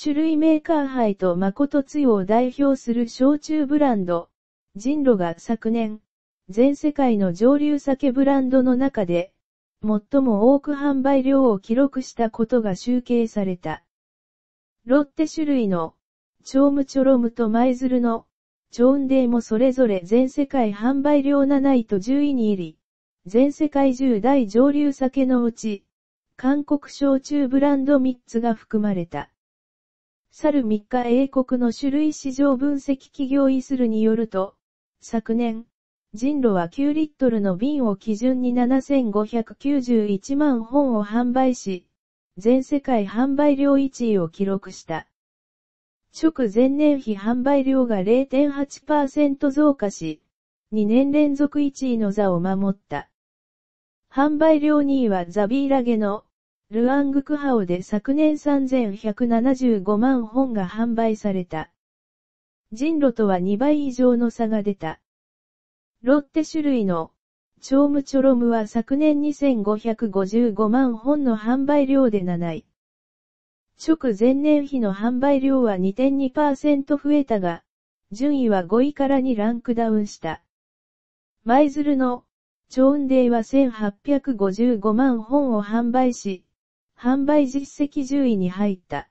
種類メーカー杯と誠つよを代表する焼酎ブランド、人路が昨年、全世界の上流酒ブランドの中で、最も多く販売量を記録したことが集計された。ロッテ種類の、チョームチョロムとマイズルの、チョーンデーもそれぞれ全世界販売量7位と10位に入り、全世界10大上流酒のうち、韓国焼酎ブランド3つが含まれた。去る3日英国の種類市場分析企業イスルによると、昨年、人路は9リットルの瓶を基準に7591万本を販売し、全世界販売量1位を記録した。直前年比販売量が0.8%増加し、2年連続1位の座を守った。販売量2位はザビーラゲのルアングクハオで昨年3175万本が販売された。人路とは2倍以上の差が出た。ロッテ種類の、チョームチョロムは昨年2555万本の販売量で7位。直前年比の販売量は2.2%増えたが、順位は5位からにランクダウンした。ズルの、チョウンデイは1855万本を販売し、販売実績10位に入った。